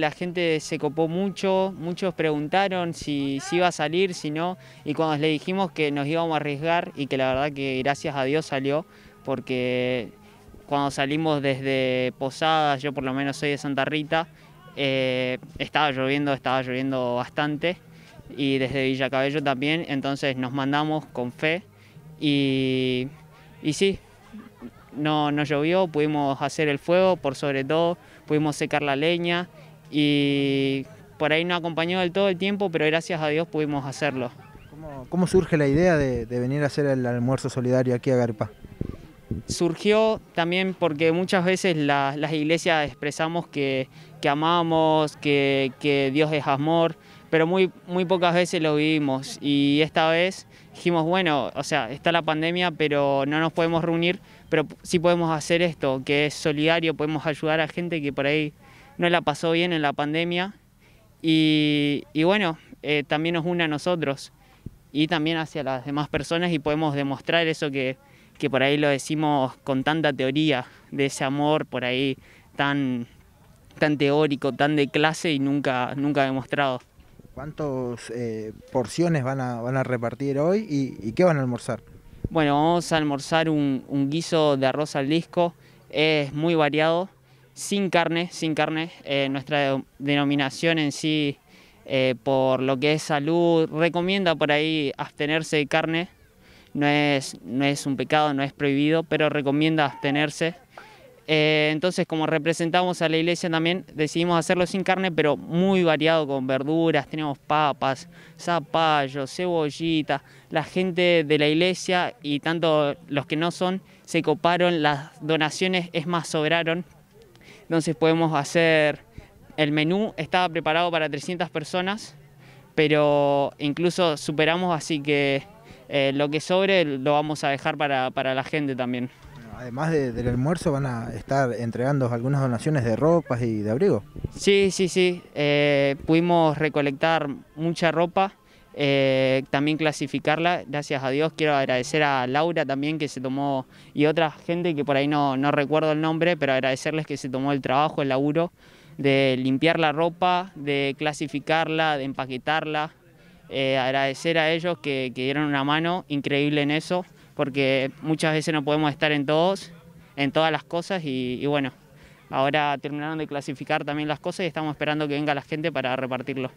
La gente se copó mucho, muchos preguntaron si, iba a salir, si no, y cuando le dijimos que nos íbamos a arriesgar y que la verdad que gracias a Dios salió, porque cuando salimos desde Posadas, yo por lo menos soy de Santa Rita, eh, estaba lloviendo, estaba lloviendo bastante, y desde Villa Cabello también, entonces nos mandamos con fe y, y sí, no, no llovió, pudimos hacer el fuego, por sobre todo, pudimos secar la leña y por ahí no acompañó del todo el tiempo, pero gracias a Dios pudimos hacerlo. ¿Cómo, surge la idea de, venir a hacer el almuerzo solidario aquí a Garpa? Surgió también porque muchas veces las iglesias expresamos que, amamos, que, Dios es amor, pero muy, muy pocas veces lo vivimos y esta vez dijimos, bueno, o sea, está la pandemia, pero no nos podemos reunir, pero sí podemos hacer esto, que es solidario, podemos ayudar a gente que por ahí no la pasó bien en la pandemia y, bueno, eh, también nos une a nosotros y también hacia las demás personas y podemos demostrar eso que, por ahí lo decimos con tanta teoría, de ese amor por ahí tan, tan teórico, tan de clase y nunca, nunca demostrado. ¿Cuántas eh, porciones van a, van a repartir hoy y, qué van a almorzar? Bueno, vamos a almorzar un guiso de arroz al disco, es muy variado, sin carne, sin carne. Eh, nuestra denominación en sí, eh, por lo que es salud, recomienda por ahí abstenerse de carne. No es, no es un pecado, no es prohibido, pero recomienda abstenerse. Eh, entonces, como representamos a la iglesia también, decidimos hacerlo sin carne, pero muy variado con verduras, tenemos papas, zapallos, cebollitas. La gente de la iglesia y tanto los que no son se coparon, las donaciones es más sobraron entonces podemos hacer, el menú estaba preparado para 300 personas, pero incluso superamos, así que eh, lo que sobre lo vamos a dejar para, la gente también. Además del almuerzo van a estar entregando algunas donaciones de ropas y de abrigo. Sí, sí, sí. Eh, pudimos recolectar mucha ropa. Eh, también clasificarla, gracias a Dios. Quiero agradecer a Laura también que se tomó y otra gente que por ahí no, no recuerdo el nombre, pero agradecerles que se tomó el trabajo, el laburo de limpiar la ropa, de clasificarla, de empaquetarla. Eh, agradecer a ellos que, dieron una mano increíble en eso, porque muchas veces no podemos estar en todos, en todas las cosas y bueno, ahora terminaron de clasificar también las cosas y estamos esperando que venga la gente para repartirlo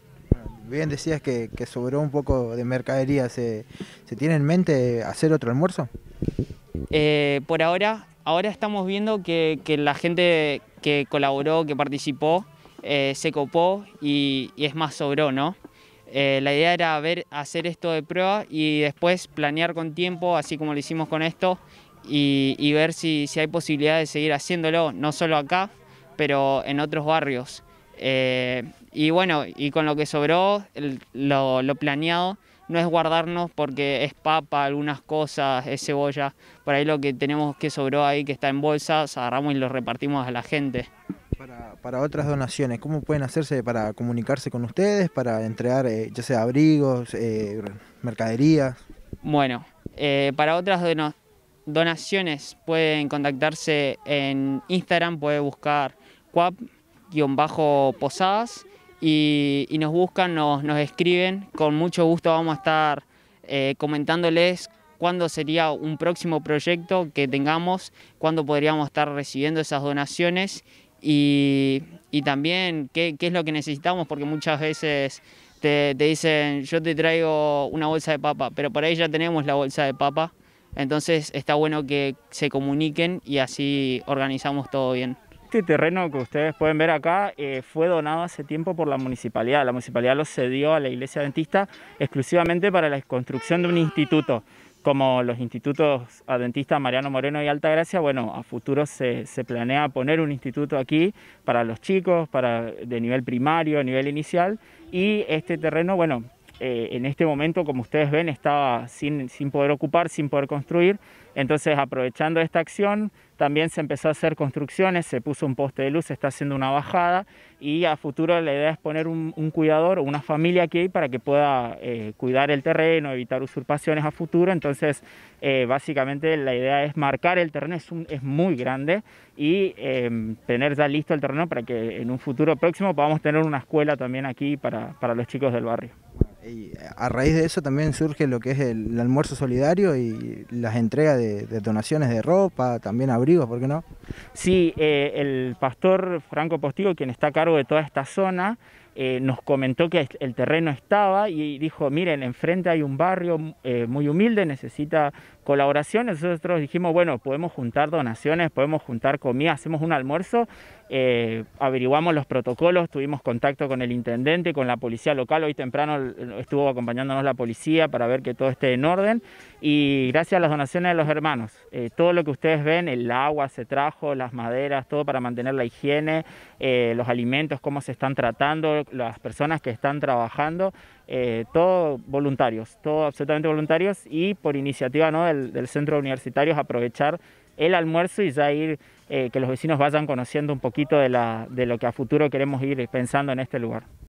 bien decías que, sobró un poco de mercadería, ¿se, tiene en mente hacer otro almuerzo? Eh, por ahora, ahora estamos viendo que, la gente que colaboró, que participó, eh, se copó y, es más sobró, ¿no? Eh, la idea era ver, hacer esto de prueba y después planear con tiempo, así como lo hicimos con esto, y, ver si, si hay posibilidad de seguir haciéndolo, no solo acá, pero en otros barrios. Eh, y bueno, y con lo que sobró, lo, planeado no es guardarnos porque es papa, algunas cosas, es cebolla. Por ahí lo que tenemos que sobró ahí, que está en bolsas, agarramos y lo repartimos a la gente. Para, otras donaciones, ¿cómo pueden hacerse para comunicarse con ustedes, para entregar eh, ya sea abrigos, eh, mercaderías? Bueno, para otras donaciones pueden contactarse en Instagram, puede buscar cuap bajo posadas y, nos buscan, nos, escriben. Con mucho gusto vamos a estar eh, comentándoles cuándo sería un próximo proyecto que tengamos, cuándo podríamos estar recibiendo esas donaciones y, también qué, es lo que necesitamos, porque muchas veces te, te, dicen yo te traigo una bolsa de papa, pero para ella ya tenemos la bolsa de papa, entonces está bueno que se comuniquen y así organizamos todo bien. Este terreno que ustedes pueden ver acá eh, fue donado hace tiempo por la municipalidad. La municipalidad lo cedió a la iglesia dentista exclusivamente para la construcción de un instituto. Como los institutos adventistas Mariano Moreno y Alta Gracia. bueno, a futuro se, planea poner un instituto aquí para los chicos, para de nivel primario, nivel inicial, y este terreno, bueno, eh, en este momento, como ustedes ven, estaba sin, sin poder ocupar, sin poder construir. Entonces, aprovechando esta acción, también se empezó a hacer construcciones, se puso un poste de luz, se está haciendo una bajada y a futuro la idea es poner un, cuidador o una familia aquí para que pueda eh, cuidar el terreno, evitar usurpaciones a futuro. Entonces, eh, básicamente la idea es marcar el terreno, es, es muy grande y em, tener ya listo el terreno para que en un futuro próximo podamos tener una escuela también aquí para los chicos del barrio. Eh, a raíz de eso también surge lo que es el, almuerzo solidario y las entregas de, donaciones de ropa, también abrigos, ¿por qué no? Sí, eh, el pastor Franco Postigo, quien está a cargo de toda esta zona, eh, nos comentó que el terreno estaba y dijo, miren, enfrente hay un barrio eh, muy humilde, necesita colaboración. Nosotros dijimos, bueno, podemos juntar donaciones, podemos juntar comida, hacemos un almuerzo, eh, averiguamos los protocolos, tuvimos contacto con el intendente, con la policía local, hoy temprano estuvo acompañándonos la policía para ver que todo esté en orden y gracias a las donaciones de los hermanos, todo lo que ustedes ven, el agua se trajo, las maderas, todo para mantener la higiene, los alimentos, cómo se están tratando, las personas que están trabajando, eh, todos voluntarios, todos absolutamente voluntarios y por iniciativa ¿no? del, Centro universitario es aprovechar el almuerzo y ya ir, eh, que los vecinos vayan conociendo un poquito de lo que a futuro queremos ir pensando en este lugar.